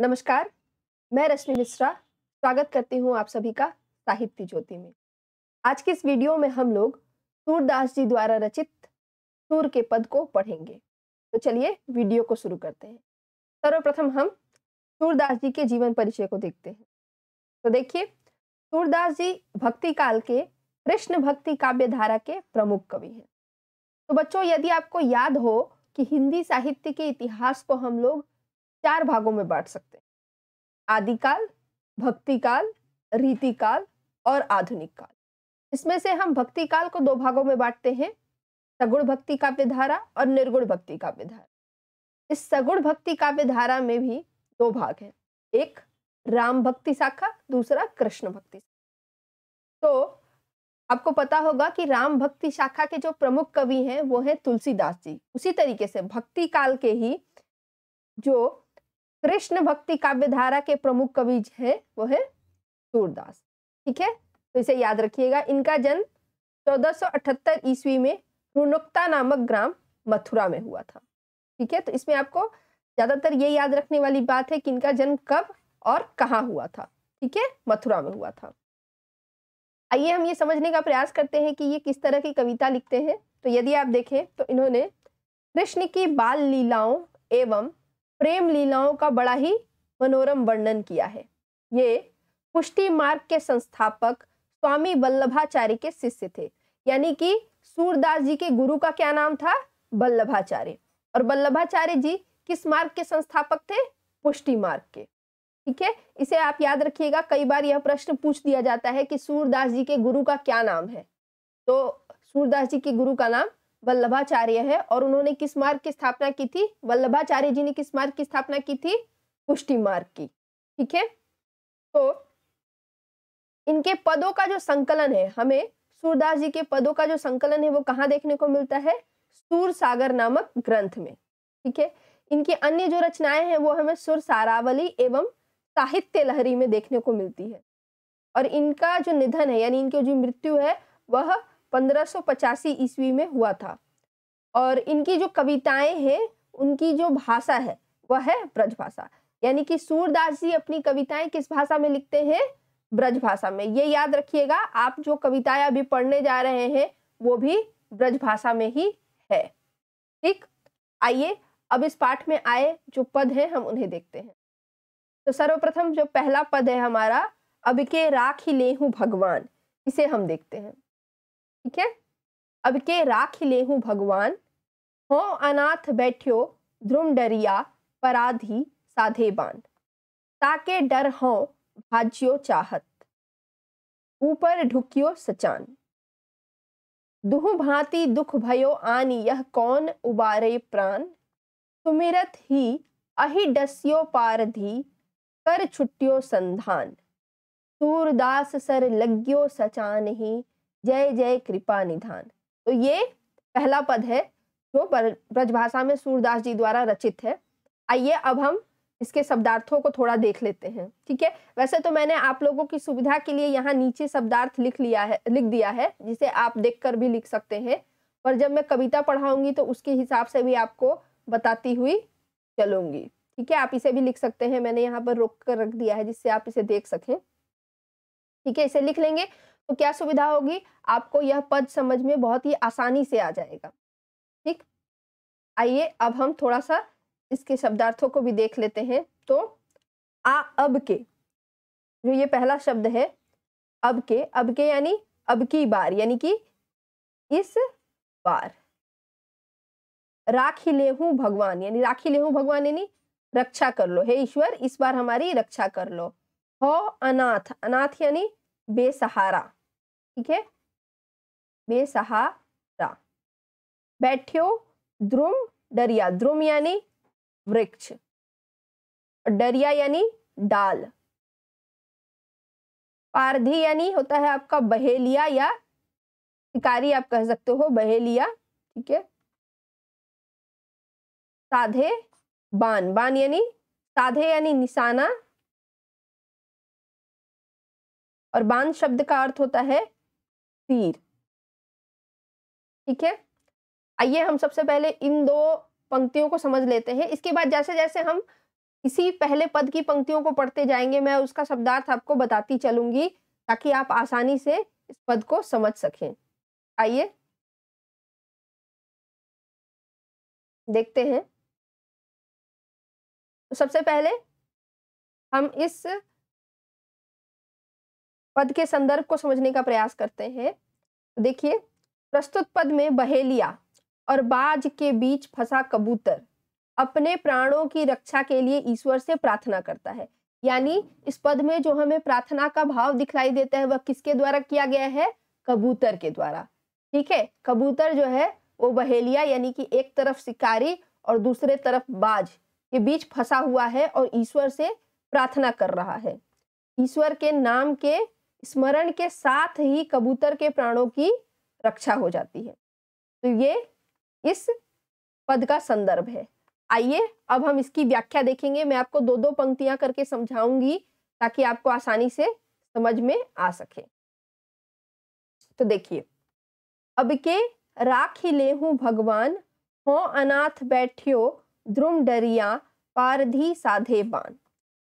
नमस्कार मैं रश्मि मिश्रा स्वागत करती हूँ आप सभी का साहित्य ज्योति में आज के इस वीडियो में हम लोग सूरदास जी द्वारा रचित सूर के पद को पढ़ेंगे तो चलिए वीडियो को शुरू करते हैं सर्वप्रथम हम सूरदास जी के जीवन परिचय को देखते हैं तो देखिए सूरदास जी भक्ति काल के कृष्ण भक्ति काव्य धारा के प्रमुख कवि हैं तो बच्चों यदि आपको याद हो कि हिंदी साहित्य के इतिहास को हम लोग चार भागों में बांट सकते हैं आदिकाल भक्ति काल रीति काल और आधुनिक काल इसमें से हम भक्ति काल को दो भागों में बांटते हैं सगुण भक्ति काव्य धारा और निर्गुण भक्ति काव्य धारा इस सगुण भक्ति काव्य धारा में भी दो भाग हैं एक राम भक्ति शाखा दूसरा कृष्ण भक्ति तो आपको पता होगा कि राम भक्ति शाखा के जो प्रमुख कवि हैं वो हैं तुलसीदास जी उसी तरीके से भक्ति काल के ही जो कृष्ण भक्ति काव्य धारा के प्रमुख कवि है वो है सूरदास ठीक है तो इसे याद रखिएगा इनका जन्म चौदह ईस्वी में रुनुक्ता नामक ग्राम मथुरा में हुआ था ठीक है तो इसमें आपको ज्यादातर ये याद रखने वाली बात है कि इनका जन्म कब और कहाँ हुआ था ठीक है मथुरा में हुआ था आइए हम ये समझने का प्रयास करते हैं कि ये किस तरह की कविता लिखते हैं तो यदि आप देखें तो इन्होंने कृष्ण की बाल लीलाओं एवं प्रेम लीलाओं का बड़ा ही मनोरम वर्णन किया है ये पुष्टि मार्ग के संस्थापक स्वामी वल्लभाचार्य के शिष्य थे यानी कि सूरदास जी के गुरु का क्या नाम था वल्लभाचार्य और वल्लभाचार्य जी किस मार्ग के संस्थापक थे पुष्टि मार्ग के ठीक है इसे आप याद रखिएगा कई बार यह प्रश्न पूछ दिया जाता है कि सूरदास जी के गुरु का क्या नाम है तो सूरदास जी के गुरु का नाम वल्लभाचार्य है और उन्होंने किस मार्ग की स्थापना की थी वल्लभाचार्य जी ने किस मार्ग की स्थापना की थी पुष्टि मार्ग की ठीक है तो इनके पदों का जो संकलन है हमें सूरदास जी के पदों का जो संकलन है वो कहाँ देखने को मिलता है सूर सागर नामक ग्रंथ में ठीक है इनकी अन्य जो रचनाएं हैं वो हमें सुर सारावली एवं साहित्य लहरी में देखने को मिलती है और इनका जो निधन है यानी इनकी जो मृत्यु है वह पंद्रह ईस्वी में हुआ था और इनकी जो कविताएं हैं उनकी जो भाषा है वह है ब्रज भाषा यानी कि सूरदास जी अपनी कविताएं किस भाषा में लिखते हैं ब्रज भाषा में ये याद रखिएगा आप जो कविताएं अभी पढ़ने जा रहे हैं वो भी ब्रज भाषा में ही है ठीक आइए अब इस पाठ में आए जो पद हैं हम उन्हें देखते हैं तो सर्वप्रथम जो पहला पद है हमारा अब के राख ही ले हूँ भगवान इसे हम देखते हैं ठीक है अब के राख ही ले हूँ भगवान हो अनाथ बैठ्यो ध्रुम डरिया पराधी साधे बांध ताके डर हो भाज्यो चाहत ऊपर ढुकियो सचान दुह भांति दुख भयो आनी यह कौन उबारे प्राण सुमिरत ही अहि डस्यो पारधी कर छुट्यो संधान सूरदास सर लग्यो सचान ही जय जय कृपा निधान तो ये पहला पद है जो ब्रजभाषा में सूरदास जी द्वारा रचित है आइए अब हम इसके शब्दार्थों को थोड़ा देख लेते हैं ठीक है वैसे तो मैंने आप लोगों की सुविधा के लिए यहाँ नीचे शब्दार्थ लिख लिया है लिख दिया है जिसे आप देख कर भी लिख सकते हैं पर जब मैं कविता पढ़ाऊंगी तो उसके हिसाब से भी आपको बताती हुई चलूंगी ठीक है आप इसे भी लिख सकते हैं मैंने यहाँ पर रोक कर रख दिया है जिससे आप इसे देख सकें ठीक है इसे लिख लेंगे तो क्या सुविधा होगी आपको यह पद समझ में बहुत ही आसानी से आ जाएगा आइए अब हम थोड़ा सा इसके शब्दार्थों को भी देख लेते हैं तो आ अब के जो ये पहला शब्द है अब के अब के यानी अब की बार यानी कि इस बार राखी ले हूं भगवान यानी राखी ले हूं भगवान यानी रक्षा कर लो हे ईश्वर इस बार हमारी रक्षा कर लो हो अनाथ अनाथ यानी बेसहारा ठीक है बेसहारा बैठ्यो द्रुम डरिया ध्रुम यानी वृक्ष डरिया यानी डाल पारधी यानी होता है आपका बहेलिया या शिकारी आप कह सकते हो बहेलिया ठीक है साधे बान बान यानी साधे यानी निशाना और बान शब्द का अर्थ होता है तीर ठीक है आइए हम सबसे पहले इन दो पंक्तियों को समझ लेते हैं इसके बाद जैसे जैसे हम इसी पहले पद की पंक्तियों को पढ़ते जाएंगे मैं उसका शब्दार्थ आपको बताती चलूंगी ताकि आप आसानी से इस पद को समझ सकें आइए देखते हैं तो सबसे पहले हम इस पद के संदर्भ को समझने का प्रयास करते हैं देखिए प्रस्तुत पद में बहेलिया और बाज के बीच फंसा कबूतर अपने प्राणों की रक्षा के लिए ईश्वर से प्रार्थना करता है यानी इस पद में जो हमें प्रार्थना का भाव दिखलाई देता है वह किसके द्वारा किया गया है कबूतर के द्वारा ठीक है कबूतर जो है वो बहेलिया यानी कि एक तरफ शिकारी और दूसरे तरफ बाज के बीच फंसा हुआ है और ईश्वर से प्रार्थना कर रहा है ईश्वर के नाम के स्मरण के साथ ही कबूतर के प्राणों की रक्षा हो जाती है तो ये इस पद का संदर्भ है आइए अब हम इसकी व्याख्या देखेंगे मैं आपको दो दो पंक्तियां करके समझाऊंगी ताकि आपको आसानी से समझ में आ सके तो देखिए अब के राख ही ले हूं भगवान हो अनाथ बैठियो द्रुम डरिया पारधी साधे बान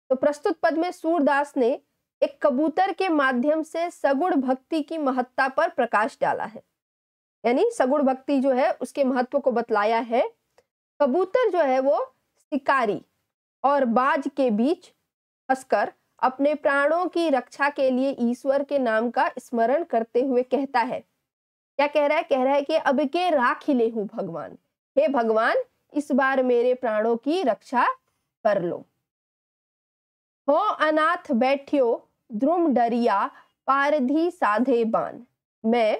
तो प्रस्तुत पद में सूरदास ने एक कबूतर के माध्यम से सगुण भक्ति की महत्ता पर प्रकाश डाला है यानी सगुण भक्ति जो है उसके महत्व को बतलाया है कबूतर जो है वो शिकारी और बाज के बीच फंसकर अपने प्राणों की रक्षा के लिए ईश्वर के नाम का स्मरण करते हुए कहता है क्या कह रहा है कह रहा है कि अब के राख ही ले हूं भगवान हे भगवान इस बार मेरे प्राणों की रक्षा कर लो हो अनाथ बैठियो ध्रुम डरिया पारधी साधे बान मैं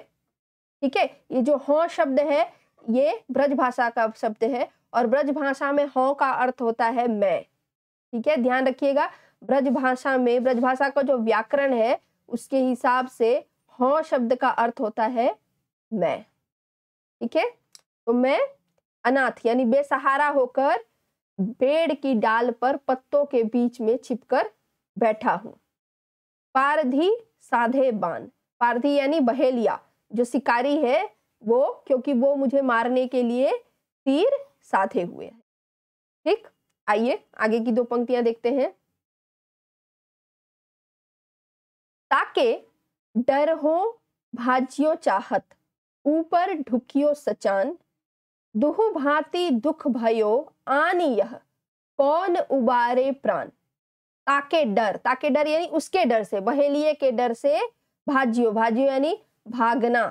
ठीक है ये जो हों शब्द है ये ब्रज भाषा का शब्द है और ब्रज भाषा में हों का अर्थ होता है मैं ठीक है ध्यान रखिएगा ब्रज भाषा में ब्रज भाषा का जो व्याकरण है उसके हिसाब से हों शब्द का अर्थ होता है मैं ठीक है तो मैं अनाथ यानी बेसहारा होकर पेड़ की डाल पर पत्तों के बीच में छिपकर बैठा हूं पारधी साधे बान पारधी यानी बहेलिया जो शिकारी है वो क्योंकि वो मुझे मारने के लिए तीर साथे हुए है ठीक आइए आगे की दो पंक्तियां देखते हैं ताके डर हो भाजियो चाहत ऊपर ढुकियो सचान दुह भांति दुख भयो आनी यह कौन उबारे प्राण ताके डर ताके डर यानी उसके डर से बहेलिए के डर से भाजियो भाजियो यानी भागना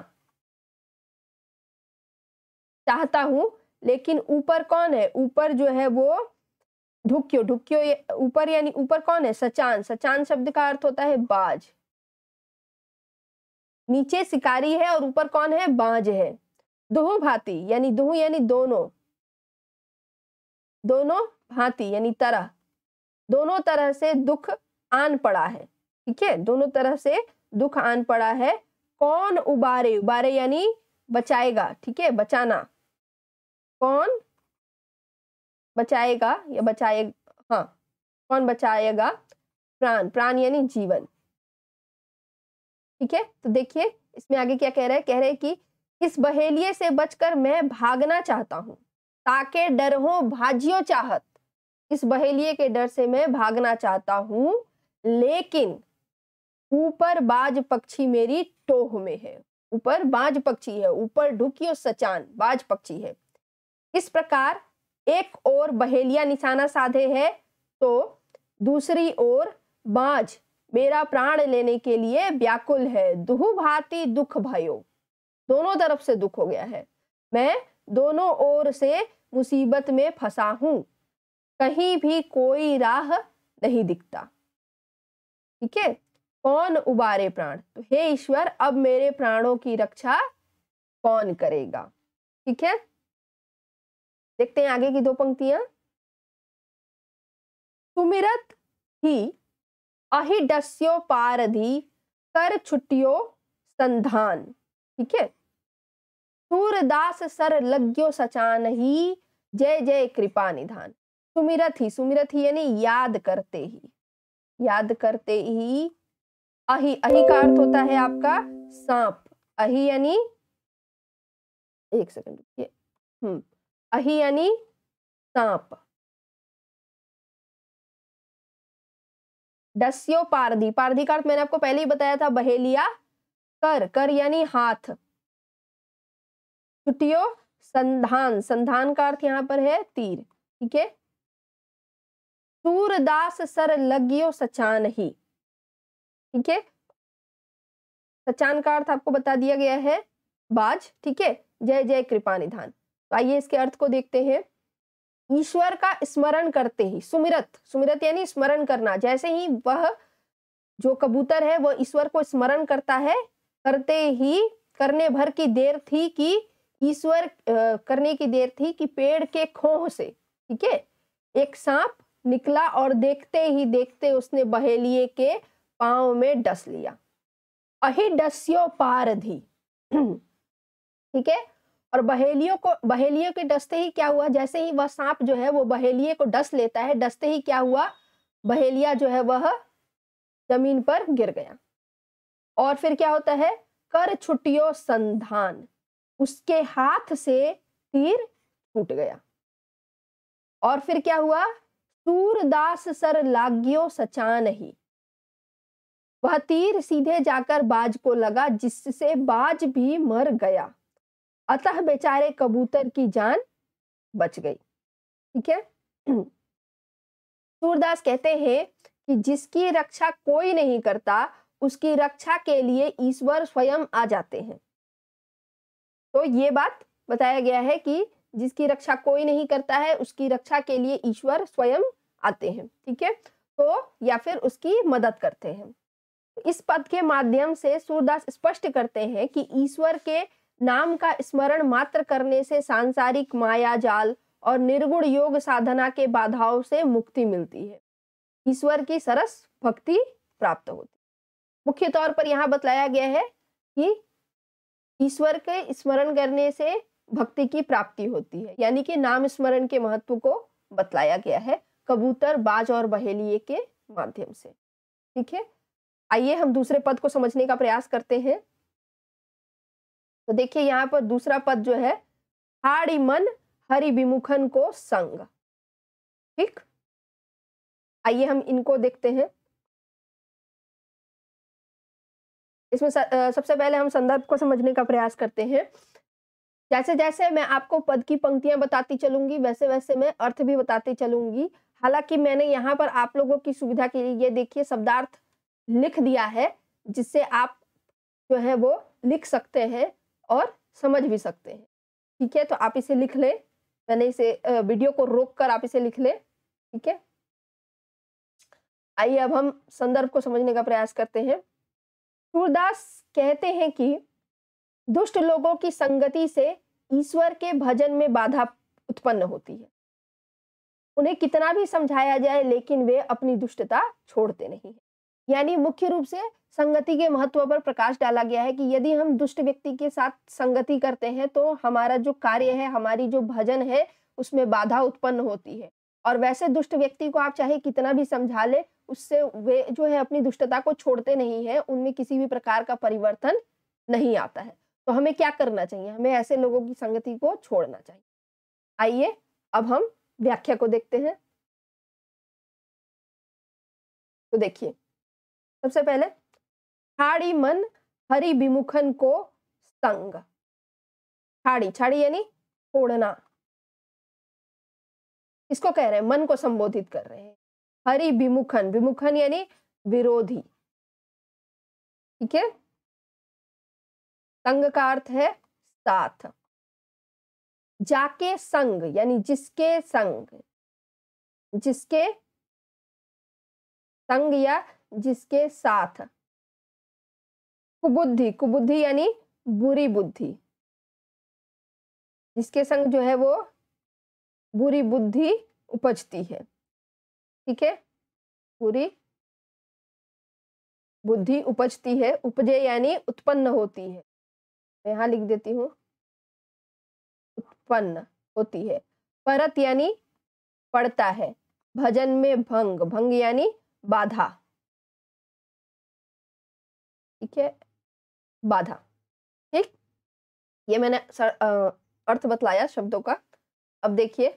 चाहता हूं लेकिन ऊपर कौन है ऊपर जो है वो ढुक्यो ढुक्यो ऊपर यानी ऊपर कौन है सचान सचान शब्द का अर्थ होता है बाज नीचे शिकारी है और ऊपर कौन है बाज है दोहु भांति यानी दो यानी दोनों दोनों भांति यानी तरह दोनों तरह से दुख आन पड़ा है ठीक है दोनों तरह से दुख आन पड़ा है कौन उबारे उबारे यानी बचाएगा ठीक है बचाना कौन बचाएगा या बचाए हाँ कौन बचाएगा प्राण प्राण यानी जीवन ठीक है तो देखिए इसमें आगे क्या कह रहा है कह रहे कि इस बहेलिए से बचकर मैं भागना चाहता हूँ ताके डर हो भाजियो चाहत इस बहेलिए के डर से मैं भागना चाहता हूँ लेकिन ऊपर बाज पक्षी मेरी टोह में है ऊपर बाज पक्षी है ऊपर ढुकियो सचान बाज पक्षी है इस प्रकार एक और बहेलिया निशाना साधे है तो दूसरी ओर बाज मेरा प्राण लेने के लिए व्याकुल है दुहु भाती दुख भयो दोनों तरफ से दुख हो गया है मैं दोनों ओर से मुसीबत में फंसा हूं कहीं भी कोई राह नहीं दिखता ठीक है कौन उबारे प्राण तो हे ईश्वर अब मेरे प्राणों की रक्षा कौन करेगा ठीक है देखते हैं आगे की दो पंक्तियां सुमिरत ही अहिडस्यो पारधी कर छुट्टियो संधान ठीक है सूरदास सर लग्यो सचान ही जय जय कृपा निधान सुमिरत ही सुमिरत ही यानी याद करते ही याद करते ही अही अही का अर्थ होता है आपका सांप अही यानी एक सेकंड ये हम्म अही यानी सांप डस्यो पारधी पारधी का अर्थ मैंने आपको पहले ही बताया था बहेलिया कर कर यानी हाथ छुट्टियों संधान संधान का अर्थ यहां पर है तीर ठीक है सूरदास सर लगियो सचान ही ठीक है सचान का अर्थ आपको बता दिया गया है बाज ठीक है जय जय कृपा निधान तो आइए इसके अर्थ को देखते हैं ईश्वर का स्मरण करते ही सुमिरत सुमिरत यानी स्मरण करना जैसे ही वह जो कबूतर है वह ईश्वर को स्मरण करता है करते ही करने भर की देर थी कि ईश्वर करने की देर थी कि पेड़ के खोह से ठीक है एक सांप निकला और देखते ही देखते उसने बहेलिए के पांव में डस लिया अही डस्यो धी ठीक है और बहेलियों को बहेलियों के डसते ही क्या हुआ जैसे ही वह सांप जो है वो बहेलिये को डस लेता है डसते ही क्या हुआ बहेलिया जो है वह जमीन पर गिर गया और फिर क्या होता है कर छुटियो संधान उसके हाथ से तीर छूट गया और फिर क्या हुआ सूरदास सर लाग्यो सचान ही वह तीर सीधे जाकर बाज को लगा जिससे बाज भी मर गया अतः बेचारे कबूतर की जान बच गई ठीक है सूरदास कहते हैं कि जिसकी रक्षा कोई नहीं करता उसकी रक्षा के लिए ईश्वर स्वयं आ जाते हैं तो ये बात बताया गया है कि जिसकी रक्षा कोई नहीं करता है उसकी रक्षा के लिए ईश्वर स्वयं आते हैं ठीक है तो या फिर उसकी मदद करते हैं इस पद के माध्यम से सूरदास स्पष्ट करते हैं कि ईश्वर के नाम का स्मरण मात्र करने से सांसारिक माया जाल और निर्गुण योग साधना के बाधाओं से मुक्ति मिलती है ईश्वर की सरस भक्ति प्राप्त होती मुख्य तौर पर यहाँ बतलाया गया है कि ईश्वर के स्मरण करने से भक्ति की प्राप्ति होती है यानी कि नाम स्मरण के महत्व को बतलाया गया है कबूतर बाज और बहेलिए के माध्यम से ठीक है आइए हम दूसरे पद को समझने का प्रयास करते हैं तो देखिए यहाँ पर दूसरा पद जो है हाड़ी मन हरि विमुखन को संग ठीक आइए हम इनको देखते हैं इसमें सबसे पहले हम संदर्भ को समझने का प्रयास करते हैं जैसे जैसे मैं आपको पद की पंक्तियां बताती चलूंगी वैसे वैसे मैं अर्थ भी बताती चलूंगी हालांकि मैंने यहाँ पर आप लोगों की सुविधा के लिए देखिए शब्दार्थ लिख दिया है जिससे आप जो है वो लिख सकते हैं और समझ भी सकते हैं ठीक है तो आप इसे लिख लें मैंने इसे वीडियो को रोक कर आप इसे लिख लें ठीक है आइए अब हम संदर्भ को समझने का प्रयास करते हैं सूरदास कहते हैं कि दुष्ट लोगों की संगति से ईश्वर के भजन में बाधा उत्पन्न होती है उन्हें कितना भी समझाया जाए लेकिन वे अपनी दुष्टता छोड़ते नहीं है यानी मुख्य रूप से संगति के महत्व पर प्रकाश डाला गया है कि यदि हम दुष्ट व्यक्ति के साथ संगति करते हैं तो हमारा जो कार्य है हमारी जो भजन है उसमें बाधा उत्पन्न होती है और वैसे दुष्ट व्यक्ति को आप चाहे कितना भी समझा ले उससे वे जो है अपनी दुष्टता को छोड़ते नहीं है उनमें किसी भी प्रकार का परिवर्तन नहीं आता है तो हमें क्या करना चाहिए हमें ऐसे लोगों की संगति को छोड़ना चाहिए आइए अब हम व्याख्या को देखते हैं तो देखिए सबसे पहले छाड़ी मन हरि विमुखन को संग छाड़ी छाड़ी यानी छोड़ना इसको कह रहे हैं मन को संबोधित कर रहे हैं हरि विमुखन विमुखन यानी विरोधी ठीक है संग का अर्थ है साथ जाके संग यानी जिसके संग जिसके संग या जिसके साथ कुबुद्धि कुबुद्धि यानी बुरी बुद्धि जिसके संग जो है वो बुरी बुद्धि उपजती है ठीक है बुरी बुद्धि उपजती है उपजे यानी उत्पन्न होती है मैं लिख देती हूँ उत्पन्न होती है परत यानी पड़ता है भजन में भंग भंग यानी बाधा ठीक है बाधा ठीक ये मैंने सर आ, अर्थ बतलाया शब्दों का अब देखिए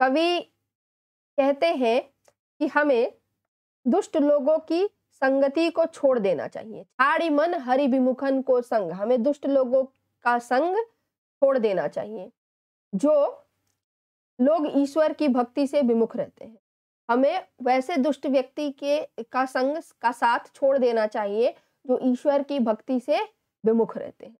कवि कहते हैं कि हमें दुष्ट लोगों की संगति को छोड़ देना चाहिए छाड़ी मन हरि विमुखन को संग हमें दुष्ट लोगों का संग छोड़ देना चाहिए जो लोग ईश्वर की भक्ति से विमुख रहते हैं हमें वैसे दुष्ट व्यक्ति के का संग का साथ छोड़ देना चाहिए जो ईश्वर की भक्ति से विमुख रहते हैं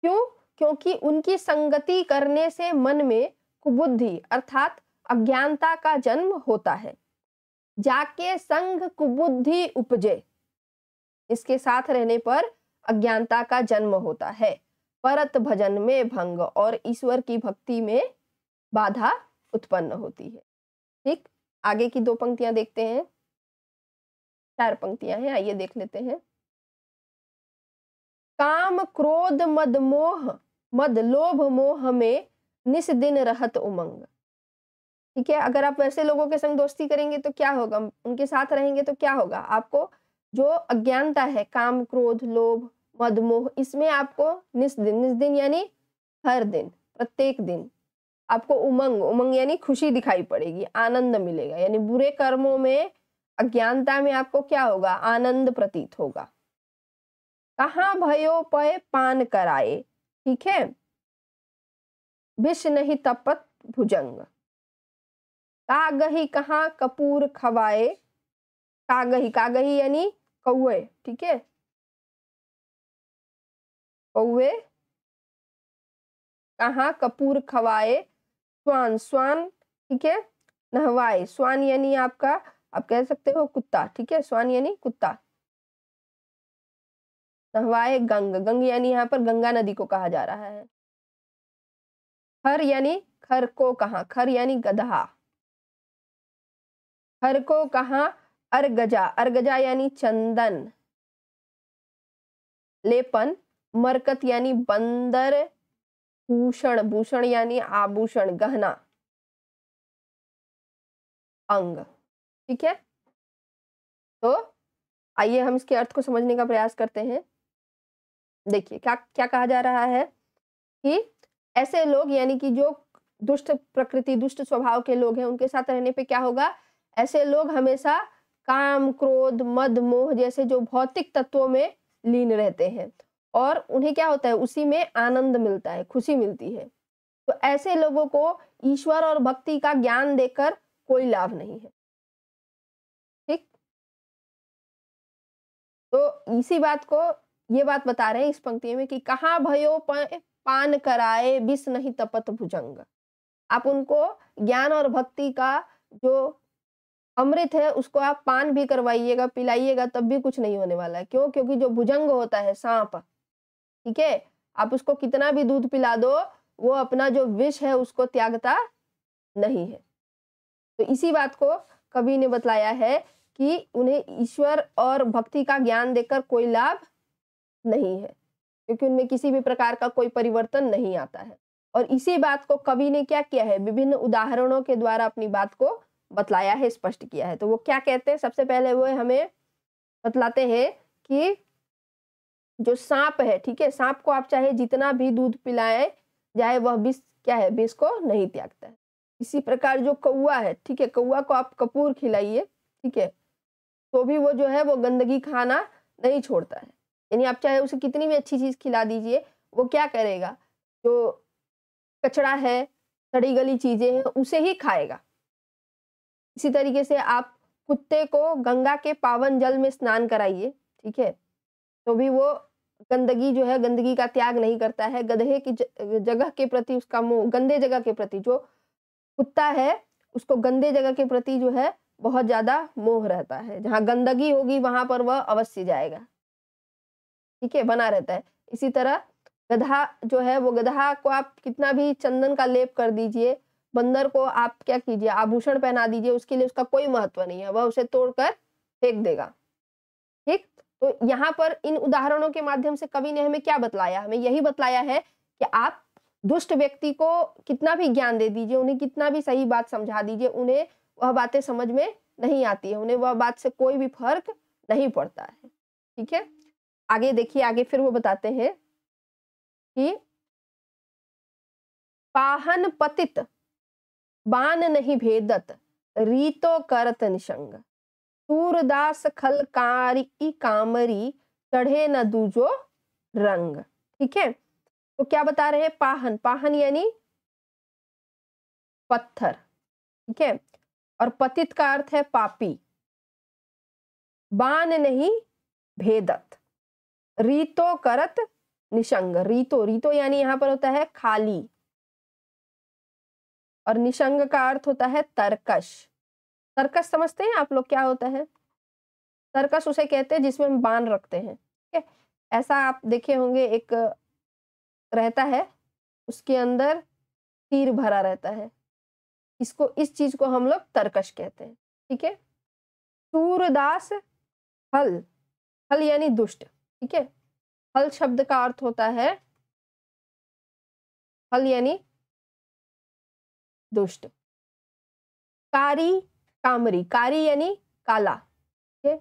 क्यों क्योंकि उनकी संगति करने से मन में कुबुद्धि अर्थात अज्ञानता का जन्म होता है जाके संग कुबुद्धि उपजे इसके साथ रहने पर अज्ञानता का जन्म होता है परत भजन में भंग और ईश्वर की भक्ति में बाधा उत्पन्न होती है ठीक आगे की दो पंक्तियां देखते हैं चार पंक्तियां हैं आइए देख लेते हैं काम क्रोध मद मोह मद लोभ मोह में निस दिन रहत उमंग ठीक है अगर आप वैसे लोगों के संग दोस्ती करेंगे तो क्या होगा उनके साथ रहेंगे तो क्या होगा आपको जो अज्ञानता है काम क्रोध लोभ मदमोह इसमें आपको निस्दिन निस्दिन यानी हर दिन प्रत्येक दिन आपको उमंग उमंग यानी खुशी दिखाई पड़ेगी आनंद मिलेगा यानी बुरे कर्मों में अज्ञानता में आपको क्या होगा आनंद प्रतीत होगा कहा भयो पय पान कराए ठीक है विष नहीं तपत भुजंग कागही कहा कपूर खवाए कागही कागही यानी कौए ठीक है कौए कहा कपूर खवाए स्वान स्वान ठीक है नहवाई स्वान यानी आपका आप कह सकते हो कुत्ता ठीक है स्वान यानी कुत्ता नहवाए गंग गंग यानी यहाँ पर गंगा नदी को कहा जा रहा है खर यानी खर को कहा खर यानी गधा खर को कहा अर्गजा अर्गजा यानी चंदन लेपन मरकत यानी बंदर भूषण भूषण यानी आभूषण गहना अंग ठीक है तो आइए हम इसके अर्थ को समझने का प्रयास करते हैं देखिए क्या क्या कहा जा रहा है कि ऐसे लोग यानी कि जो दुष्ट प्रकृति दुष्ट स्वभाव के लोग हैं उनके साथ रहने पे क्या होगा ऐसे लोग हमेशा काम क्रोध मद मोह जैसे जो भौतिक तत्वों में लीन रहते हैं और उन्हें क्या होता है उसी में आनंद मिलता है खुशी मिलती है तो ऐसे लोगों को ईश्वर और भक्ति का ज्ञान देकर कोई लाभ नहीं है ठीक तो इसी बात को ये बात बता रहे हैं इस पंक्ति में कि कहा भयो पान कराए बिस नहीं तपत भुजंग आप उनको ज्ञान और भक्ति का जो अमृत है उसको आप पान भी करवाइएगा पिलाइएगा तब भी कुछ नहीं होने वाला है क्यों क्योंकि जो भुजंग होता है सांप ठीक है आप उसको कितना भी दूध पिला दो वो अपना जो विष है उसको त्यागता नहीं है तो इसी बात को कवि ने बतलाया है कि उन्हें ईश्वर और भक्ति का ज्ञान देकर कोई लाभ नहीं है क्योंकि उनमें किसी भी प्रकार का कोई परिवर्तन नहीं आता है और इसी बात को कवि ने क्या किया है विभिन्न उदाहरणों के द्वारा अपनी बात को बतलाया है स्पष्ट किया है तो वो क्या कहते हैं सबसे पहले वो हमें बतलाते हैं कि जो सांप है ठीक है सांप को आप चाहे जितना भी दूध पिलाए जाए वह विष क्या है विष को नहीं त्यागता है इसी प्रकार जो कौआ है ठीक है कौआ को आप कपूर खिलाइए ठीक है तो भी वो जो है वो गंदगी खाना नहीं छोड़ता है यानी आप चाहे उसे कितनी भी अच्छी चीज़ खिला दीजिए वो क्या करेगा जो कचरा है सड़ी गली चीज़ें हैं उसे ही खाएगा इसी तरीके से आप कुत्ते को गंगा के पावन जल में स्नान कराइए ठीक है तो भी वो गंदगी जो है गंदगी का त्याग नहीं करता है गधे की जगह के प्रति उसका मोह गंदे जगह के प्रति जो कुत्ता है उसको गंदे जगह के प्रति जो है बहुत ज्यादा मोह रहता है जहाँ गंदगी होगी वहां पर वह अवश्य जाएगा ठीक है बना रहता है इसी तरह गधा जो है वो गधा को आप कितना भी चंदन का लेप कर दीजिए बंदर को आप क्या कीजिए आभूषण पहना दीजिए उसके लिए उसका कोई महत्व नहीं है वह उसे तोड़कर फेंक देगा ठीक तो यहाँ पर इन उदाहरणों के माध्यम से कवि ने हमें क्या बतलाया हमें यही बतलाया है कि आप दुष्ट व्यक्ति को कितना भी ज्ञान दे दीजिए उन्हें कितना भी सही बात समझा दीजिए उन्हें वह बातें समझ में नहीं आती है उन्हें वह बात से कोई भी फर्क नहीं पड़ता है ठीक है आगे देखिए आगे फिर वो बताते हैं कि पाहन पतित बान नहीं भेदत रीतो करत निशंग सूरदास खलकारी कामरी चढ़े न दूजो रंग ठीक है तो क्या बता रहे हैं पाहन पाहन यानी पत्थर ठीक है और पतित का अर्थ है पापी बान नहीं भेदत रीतो करत निशंग रीतो रीतो यानी यहां पर होता है खाली और निशंग का अर्थ होता है तरकश सर्कस समझते हैं आप लोग क्या होता है सर्कस उसे कहते हैं जिसमें हम बांध रखते हैं ठीक है ऐसा आप देखे होंगे एक रहता है उसके अंदर तीर भरा रहता है इसको इस चीज को हम लोग तर्कश कहते हैं ठीक है सूरदास हल हल यानी दुष्ट ठीक है हल शब्द का अर्थ होता है हल यानी दुष्ट कारी कामरी कारी यानी काला ठीक है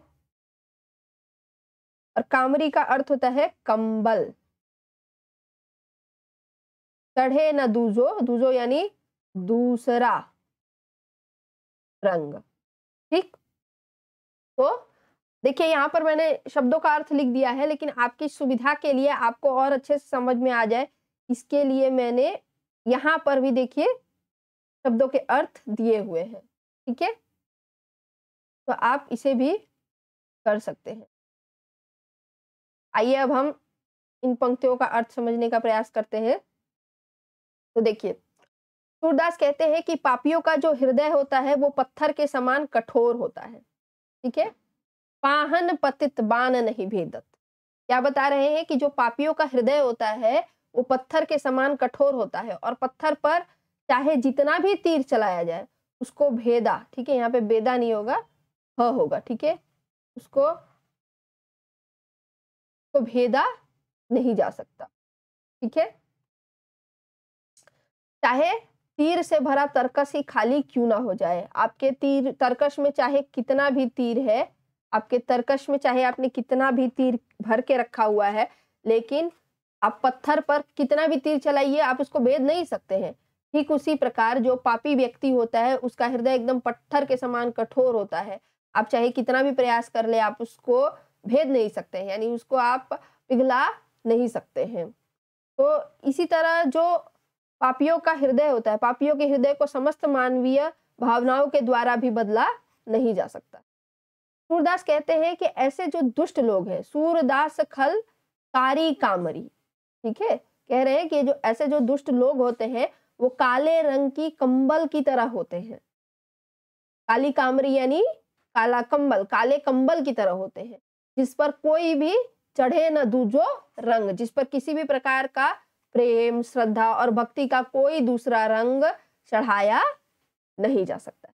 और कामरी का अर्थ होता है कंबल चढ़े न दूजो दूजो यानी दूसरा रंग ठीक तो देखिए यहाँ पर मैंने शब्दों का अर्थ लिख दिया है लेकिन आपकी सुविधा के लिए आपको और अच्छे से समझ में आ जाए इसके लिए मैंने यहाँ पर भी देखिए शब्दों के अर्थ दिए हुए हैं ठीक है तो आप इसे भी कर सकते हैं आइए अब हम इन पंक्तियों का अर्थ समझने का प्रयास करते हैं तो देखिए सूरदास कहते हैं कि पापियों का जो हृदय होता है वो पत्थर के समान कठोर होता है ठीक है पाहन पतित बान नहीं भेदत क्या बता रहे हैं कि जो पापियों का हृदय होता है वो पत्थर के समान कठोर होता है और पत्थर पर चाहे जितना भी तीर चलाया जाए उसको भेदा ठीक है यहाँ पे बेदा नहीं होगा ह होगा ठीक है उसको को भेदा नहीं जा सकता ठीक है चाहे तीर से भरा तर्कश ही खाली क्यों ना हो जाए आपके तीर तर्कश में चाहे कितना भी तीर है आपके तर्कश में चाहे आपने कितना भी तीर भर के रखा हुआ है लेकिन आप पत्थर पर कितना भी तीर चलाइए आप उसको भेद नहीं सकते हैं ठीक उसी प्रकार जो पापी व्यक्ति होता है उसका हृदय एकदम पत्थर के समान कठोर होता है आप चाहे कितना भी प्रयास कर ले आप उसको भेद नहीं सकते हैं यानी उसको आप पिघला नहीं सकते हैं तो इसी तरह जो पापियों का हृदय होता है पापियों के हृदय को समस्त मानवीय भावनाओं के द्वारा भी बदला नहीं जा सकता सूरदास कहते हैं कि ऐसे जो दुष्ट लोग हैं सूरदास खल कारी कामरी ठीक है कह रहे हैं कि जो ऐसे जो दुष्ट लोग होते हैं वो काले रंग की कंबल की तरह होते हैं काली कामरी यानी काला कंबल काले कंबल की तरह होते हैं जिस पर कोई भी चढ़े न दूजो रंग जिस पर किसी भी प्रकार का प्रेम श्रद्धा और भक्ति का कोई दूसरा रंग चढ़ाया नहीं जा सकता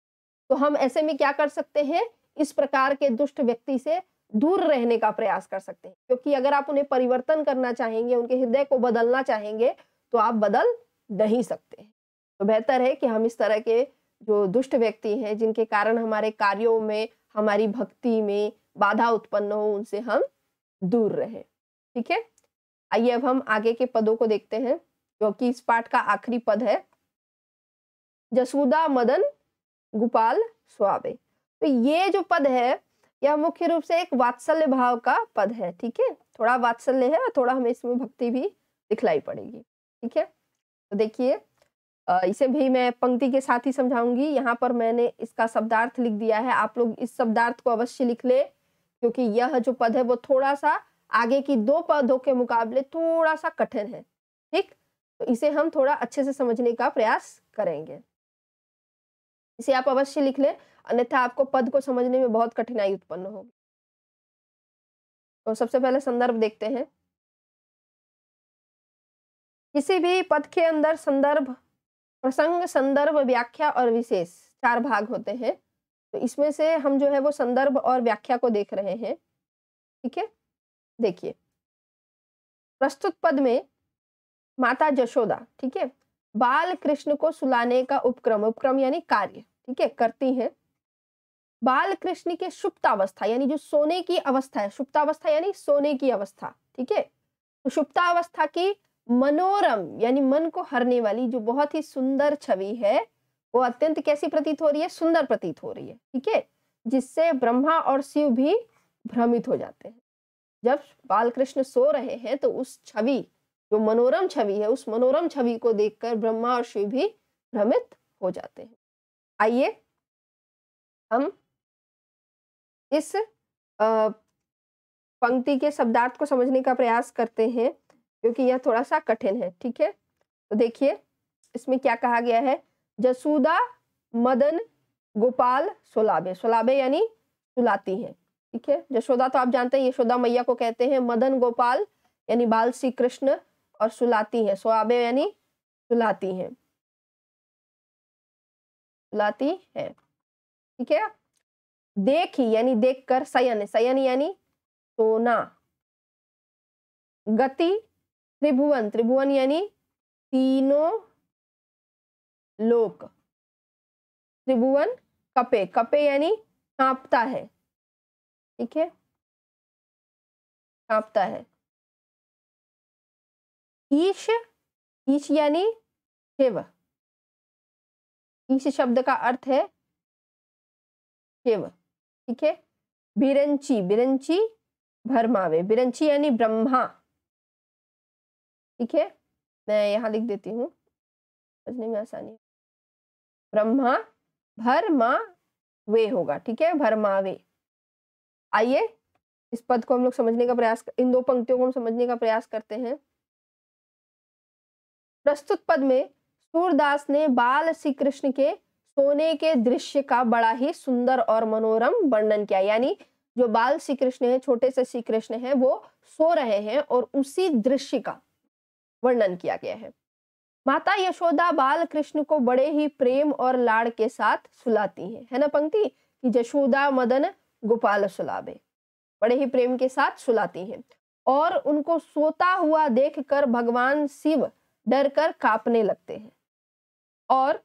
तो हम ऐसे में क्या कर सकते हैं इस प्रकार के दुष्ट व्यक्ति से दूर रहने का प्रयास कर सकते हैं क्योंकि अगर आप उन्हें परिवर्तन करना चाहेंगे उनके हृदय को बदलना चाहेंगे तो आप बदल नहीं सकते तो बेहतर है कि हम इस तरह के जो दुष्ट व्यक्ति हैं जिनके कारण हमारे कार्यों में हमारी भक्ति में बाधा उत्पन्न हो उनसे हम दूर रहे ठीक है आइए अब हम आगे के पदों को देखते हैं जो कि इस पाठ का आखिरी पद है जसूदा मदन गोपाल स्वाबे तो ये जो पद है यह मुख्य रूप से एक वात्सल्य भाव का पद है ठीक है थोड़ा वात्सल्य है और थोड़ा हमें इसमें भक्ति भी दिखलाई पड़ेगी ठीक है तो देखिए इसे भी मैं पंक्ति के साथ ही समझाऊंगी यहाँ पर मैंने इसका शब्दार्थ लिख दिया है आप लोग इस शब्दार्थ को अवश्य लिख ले क्योंकि यह जो पद है वो थोड़ा सा आगे की दो पदों के मुकाबले थोड़ा सा कठिन है ठीक तो इसे हम थोड़ा अच्छे से समझने का प्रयास करेंगे इसे आप अवश्य लिख ले अन्यथा आपको पद को समझने में बहुत कठिनाई उत्पन्न होगी तो सबसे पहले संदर्भ देखते हैं किसी भी पद के अंदर संदर्भ प्रसंग संदर्भ व्याख्या और विशेष चार भाग होते हैं तो इसमें से हम जो है वो संदर्भ और व्याख्या को देख रहे हैं ठीक है देखिए प्रस्तुत पद में माता जशोदा ठीक है बाल कृष्ण को सुलाने का उपक्रम उपक्रम यानी कार्य ठीक है करती हैं बाल कृष्ण के सुप्तावस्था यानी जो सोने की अवस्था है सुप्तावस्था यानी सोने की अवस्था ठीक है तो सुप्तावस्था की मनोरम यानी मन को हरने वाली जो बहुत ही सुंदर छवि है वो अत्यंत कैसी प्रतीत हो रही है सुंदर प्रतीत हो रही है ठीक है जिससे ब्रह्मा और शिव भी भ्रमित हो जाते हैं जब बालकृष्ण सो रहे हैं तो उस छवि जो मनोरम छवि है उस मनोरम छवि को देखकर ब्रह्मा और शिव भी भ्रमित हो जाते हैं आइए हम इस पंक्ति के शब्दार्थ को समझने का प्रयास करते हैं क्योंकि यह थोड़ा सा कठिन है ठीक है तो देखिए इसमें क्या कहा गया है जसूदा मदन गोपाल सोलाबे सोलाबे यानी सुलाती हैं ठीक है जसोदा तो आप जानते हैं यशोदा मैया को कहते हैं मदन गोपाल यानी बाल श्री कृष्ण और सुलाती हैं सोलाबे यानी सुलाती हैं सुलाती है ठीक है देख ही यानी देखकर सयन सयन यानी सोना गति त्रिभुवन त्रिभुवन यानी तीनों लोक त्रिभुवन कपे कपे यानी कांपता है ठीक है कांपता है ईश ईश यानी शिव ईश शब्द का अर्थ है शिव ठीक है बिरंची बिरंची भरमावे बिरंची यानी ब्रह्मा ठीक है मैं यहाँ लिख देती हूँ समझने में आसानी ब्रह्मा भरमा वे होगा ठीक है वे आइए इस पद को हम लोग समझने का प्रयास इन दो पंक्तियों को हम समझने का प्रयास करते हैं प्रस्तुत पद में सूरदास ने बाल श्री कृष्ण के सोने के दृश्य का बड़ा ही सुंदर और मनोरम वर्णन किया यानी जो बाल श्री कृष्ण है छोटे से श्री कृष्ण है वो सो रहे हैं और उसी दृश्य का वर्णन किया गया है माता यशोदा बाल कृष्ण को बड़े ही प्रेम और लाड़ के साथ सुलाती हैं है ना पंक्ति कि यशोदा मदन गोपाल सुलाबे बड़े ही प्रेम के साथ सुलाती हैं और उनको सोता हुआ देखकर भगवान शिव डर कर कापने लगते हैं और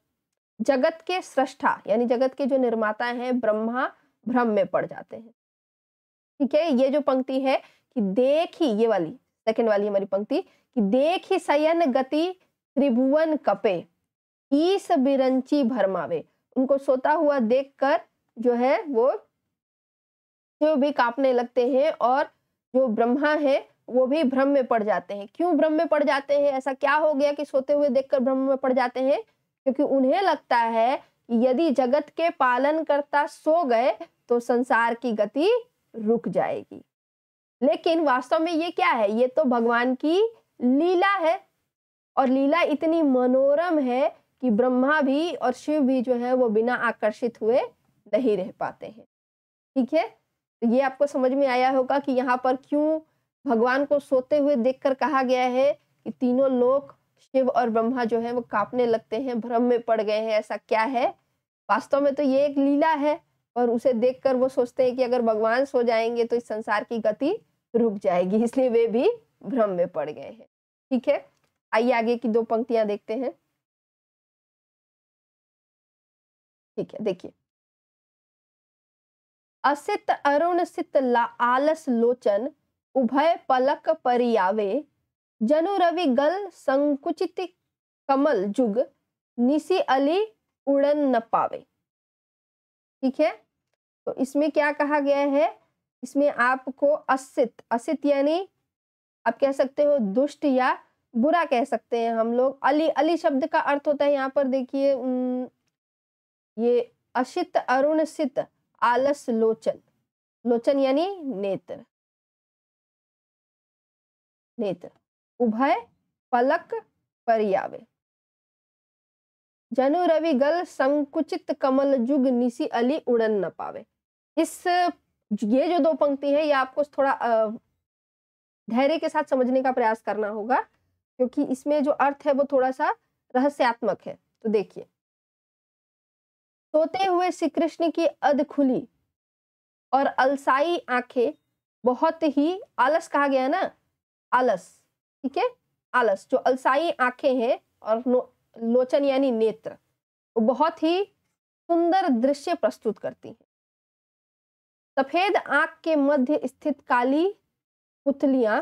जगत के सृष्टा यानी जगत के जो निर्माता हैं ब्रह्मा भ्रम में पड़ जाते हैं ठीक है ये जो पंक्ति है कि देखी ये वाली सेकंड वाली हमारी पंक्ति कि देख ही सयन गति त्रिभुवन कपे ईस बिरंची भरमावे उनको सोता हुआ देखकर जो है वो जो भी कांपने लगते हैं और जो ब्रह्मा है वो भी भ्रम में पड़ जाते हैं क्यों भ्रम में पड़ जाते हैं ऐसा क्या हो गया कि सोते हुए देखकर भ्रम में पड़ जाते हैं क्योंकि उन्हें लगता है यदि जगत के पालन करता सो गए तो संसार की गति रुक जाएगी लेकिन वास्तव में ये क्या है ये तो भगवान की लीला है और लीला इतनी मनोरम है कि ब्रह्मा भी और शिव भी जो है वो बिना आकर्षित हुए नहीं रह पाते हैं ठीक है तो ये आपको समझ में आया होगा कि यहाँ पर क्यों भगवान को सोते हुए देखकर कहा गया है कि तीनों लोग शिव और ब्रह्मा जो है वो कांपने लगते हैं भ्रम में पड़ गए हैं ऐसा क्या है वास्तव में तो ये एक लीला है और उसे देखकर वो सोचते हैं कि अगर भगवान सो जाएंगे तो इस संसार की गति रुक जाएगी इसलिए वे भी भ्रम में पड़ गए हैं ठीक है आइए आगे की दो पंक्तियां देखते हैं ठीक है देखिए असित अरुण सित ला, आलस लोचन उभय पलक परियावे जनु रवि गल संकुचित कमल जुग निसी अली उड़न न पावे ठीक है तो इसमें क्या कहा गया है इसमें आपको असित असित यानी आप कह सकते हो दुष्ट या बुरा कह सकते हैं हम लोग अली अली शब्द का अर्थ होता है यहाँ पर देखिए ये अशित अरुण सित आलस लोचन लोचन यानी नेत्र नेत्र उभय पलक परियावे जनु रवि गल संकुचित कमल जुग निसी अली उड़न न पावे इस ये जो दो पंक्ति है ये आपको थोड़ा धैर्य के साथ समझने का प्रयास करना होगा क्योंकि इसमें जो अर्थ है वो थोड़ा सा रहस्यात्मक है तो देखिए सोते हुए श्री कृष्ण की अध खुली और अलसाई आंखें बहुत ही आलस कहा गया ना आलस ठीक है आलस जो अलसाई आंखें हैं और लोचन यानी नेत्र वो बहुत ही सुंदर दृश्य प्रस्तुत करती हैं सफेद आंख के मध्य स्थित काली पुतलियां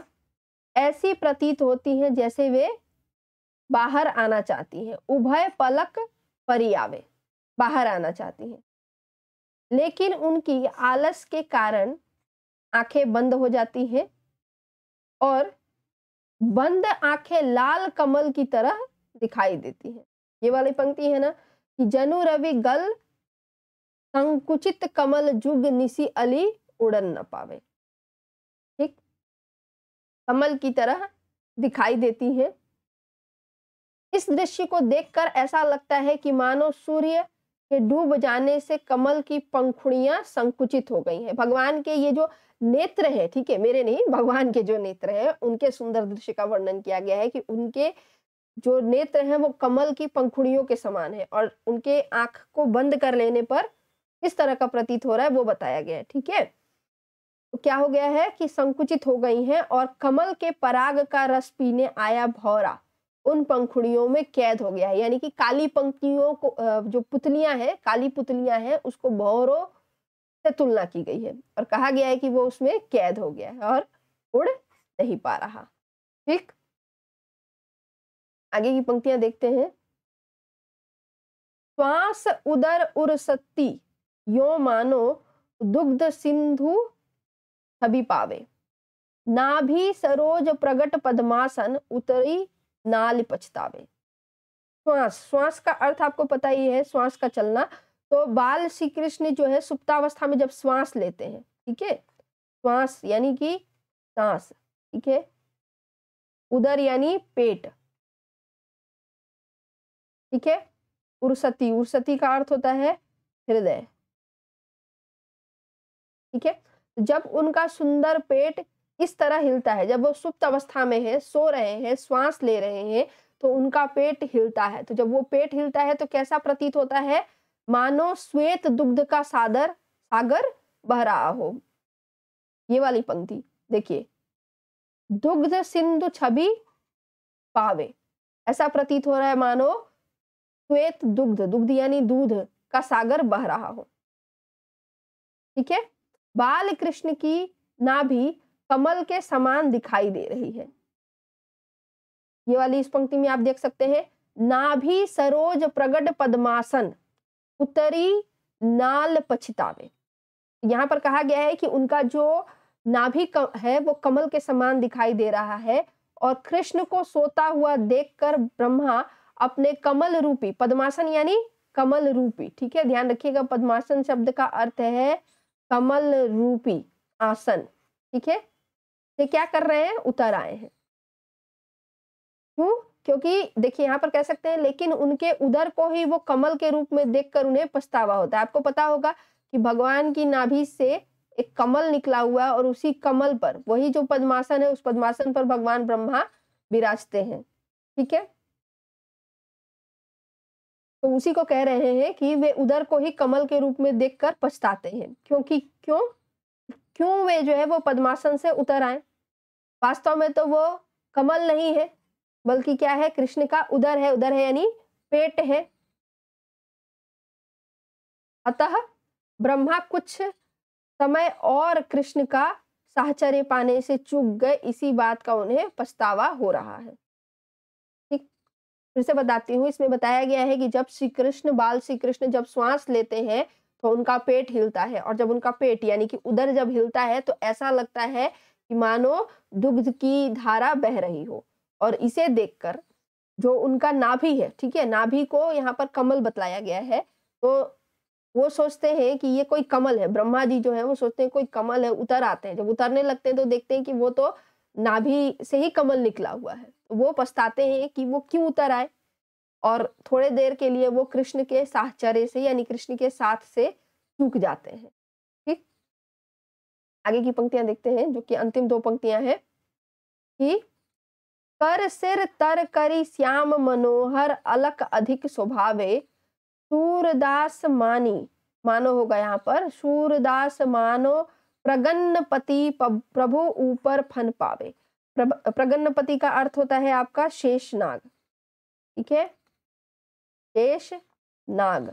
ऐसी प्रतीत होती हैं जैसे वे बाहर आना चाहती हैं उभय पलक परियावे बाहर आना चाहती हैं लेकिन उनकी आलस के कारण आंखें बंद हो जाती हैं और बंद आंखें लाल कमल की तरह दिखाई देती हैं ये वाली पंक्ति है ना कि जनु रवि गल संकुचित कमल जुग निसी अली उड़न न पावे कमल की तरह दिखाई देती हैं इस दृश्य को देखकर ऐसा लगता है कि मानो सूर्य के डूब जाने से कमल की पंखुड़ियां संकुचित हो गई हैं भगवान के ये जो नेत्र हैं ठीक है मेरे नहीं भगवान के जो नेत्र हैं उनके सुंदर दृश्य का वर्णन किया गया है कि उनके जो नेत्र हैं वो कमल की पंखुड़ियों के समान है और उनके आंख को बंद कर लेने पर किस तरह का प्रतीत हो रहा है वो बताया गया है ठीक है क्या हो गया है कि संकुचित हो गई हैं और कमल के पराग का रस पीने आया भौरा उन पंखुड़ियों में कैद हो गया है यानी कि काली पंक्तियों को जो पुतलियां हैं काली पुतलियां हैं उसको भौरों से तुलना की गई है और कहा गया है कि वो उसमें कैद हो गया है और उड़ नहीं पा रहा ठीक आगे की पंक्तियां देखते हैं श्वास उदर उर सत्ती यो मानो दुग्ध सिंधु छवि पावे भी सरोज प्रगट पद्मासन उतरी नाल पछतावे श्वास श्वास का अर्थ आपको पता ही है श्वास का चलना तो बाल श्री कृष्ण जो है सुप्तावस्था में जब श्वास लेते हैं ठीक है श्वास यानी कि सांस ठीक है उदर यानी पेट ठीक है उर्सती उर्सती का अर्थ होता है हृदय ठीक है जब उनका सुंदर पेट इस तरह हिलता है जब वो सुप्त अवस्था में है सो रहे हैं श्वास ले रहे हैं तो उनका पेट हिलता है तो जब वो पेट हिलता है तो कैसा प्रतीत होता है मानो श्वेत दुग्ध का सादर सागर बह रहा हो ये वाली पंक्ति देखिए दुग्ध सिंधु छवि पावे ऐसा प्रतीत हो रहा है मानो श्वेत दुग्ध दुग्ध यानी दूध का सागर बह रहा हो ठीक है बाल कृष्ण की नाभि कमल के समान दिखाई दे रही है ये वाली इस पंक्ति में आप देख सकते हैं नाभि सरोज प्रगट पद्मासन उत्तरी नाल पछितावे यहां पर कहा गया है कि उनका जो नाभि है वो कमल के समान दिखाई दे रहा है और कृष्ण को सोता हुआ देखकर ब्रह्मा अपने कमल रूपी पद्मासन यानी कमल रूपी ठीक है ध्यान रखिएगा पद्मासन शब्द का अर्थ है कमल रूपी आसन ठीक है ये क्या कर रहे हैं उतर आए हैं क्यों क्योंकि देखिए यहाँ पर कह सकते हैं लेकिन उनके उधर को ही वो कमल के रूप में देखकर उन्हें पछतावा होता है आपको पता होगा कि भगवान की नाभि से एक कमल निकला हुआ है और उसी कमल पर वही जो पद्मासन है उस पद्मासन पर भगवान ब्रह्मा विराजते हैं ठीक है तो उसी को कह रहे हैं कि वे उधर को ही कमल के रूप में देखकर पछताते हैं क्योंकि क्यों क्यों वे जो है वो पद्मासन से उतर आए वास्तव में तो वो कमल नहीं है बल्कि क्या है कृष्ण का उधर है उधर है यानी पेट है अतः ब्रह्मा कुछ समय और कृष्ण का साहचर्य पाने से चूक गए इसी बात का उन्हें पछतावा हो रहा है फिर से बताती हूँ इसमें बताया गया है कि जब श्री कृष्ण बाल श्री कृष्ण जब श्वास लेते हैं तो उनका पेट हिलता है और जब उनका पेट यानी कि उधर जब हिलता है तो ऐसा लगता है कि मानो दुग्ध की धारा बह रही हो और इसे देखकर जो उनका नाभि है ठीक है नाभि को यहाँ पर कमल बतलाया गया है तो वो सोचते हैं कि ये कोई कमल है ब्रह्मा जी जो है वो सोचते हैं कोई कमल है उतर आते हैं जब उतरने लगते हैं तो देखते हैं कि वो तो नाभि से ही कमल निकला हुआ है वो पछताते हैं कि वो क्यों उतर आए और थोड़े देर के लिए वो कृष्ण के साहचर्य से यानी कृष्ण के साथ से चूक जाते हैं ठीक आगे की पंक्तियां देखते हैं जो कि अंतिम दो पंक्तियां हैं कि कर सिर तर करी श्याम मनोहर अलक अधिक स्वभावे सूरदास मानी मानो होगा यहाँ पर सूरदास मानो प्रगन्न पति प्रभु ऊपर फन पावे प्रगन्नपति का अर्थ होता है आपका शेष नाग ठीक है शेष नाग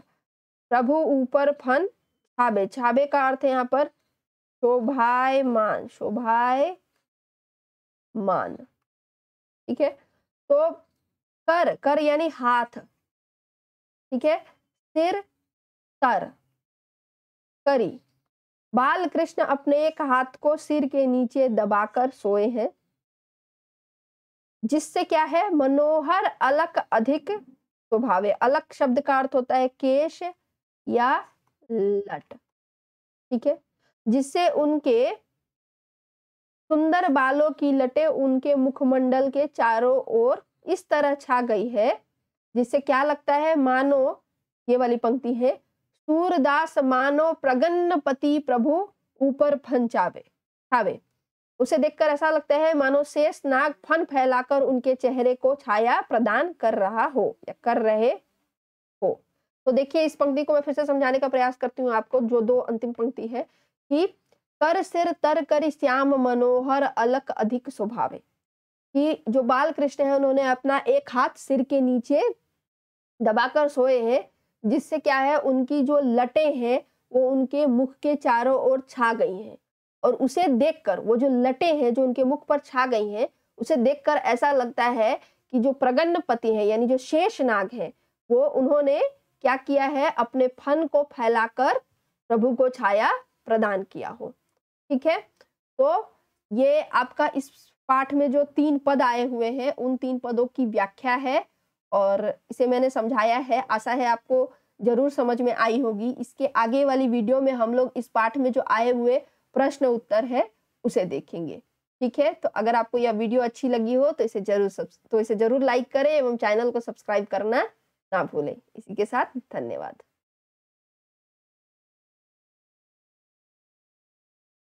प्रभु ऊपर फन छाबे छाबे का अर्थ है यहाँ पर शोभाय मान शोभाय मान ठीक है तो कर कर यानी हाथ ठीक है सिर तर करी बाल कृष्ण अपने एक हाथ को सिर के नीचे दबाकर सोए हैं जिससे क्या है मनोहर अलक अधिक स्वभावे अलक शब्द का अर्थ होता है केश या लट ठीक है जिससे उनके सुंदर बालों की लटे उनके मुखमंडल के चारों ओर इस तरह छा गई है जिससे क्या लगता है मानो ये वाली पंक्ति है सूरदास मानो प्रगन्न पति प्रभु ऊपर फंचावे छावे उसे देखकर ऐसा लगता है मानो शेष नाग फन फैलाकर उनके चेहरे को छाया प्रदान कर रहा हो या कर रहे हो तो देखिए इस पंक्ति को मैं फिर से समझाने का प्रयास करती हूँ आपको जो दो अंतिम पंक्ति है कि कर सिर तर कर श्याम मनोहर अलक अधिक स्वभाव कि जो बाल कृष्ण है उन्होंने अपना एक हाथ सिर के नीचे दबाकर सोए हैं जिससे क्या है उनकी जो लटे हैं वो उनके मुख के चारों ओर छा गई हैं और उसे देखकर वो जो लटे हैं जो उनके मुख पर छा गई हैं उसे देखकर ऐसा लगता है कि जो प्रगन्न पति है यानी जो शेष नाग है वो उन्होंने क्या किया है अपने फन को फैलाकर प्रभु को छाया प्रदान किया हो ठीक है तो ये आपका इस पाठ में जो तीन पद आए हुए हैं उन तीन पदों की व्याख्या है और इसे मैंने समझाया है आशा है आपको जरूर समझ में आई होगी इसके आगे वाली वीडियो में हम लोग इस पाठ में जो आए हुए प्रश्न उत्तर है उसे देखेंगे ठीक है तो अगर आपको यह वीडियो अच्छी लगी हो तो इसे जरूर सब्स तो इसे जरूर लाइक करें एवं चैनल को सब्सक्राइब करना ना भूलें इसी के साथ धन्यवाद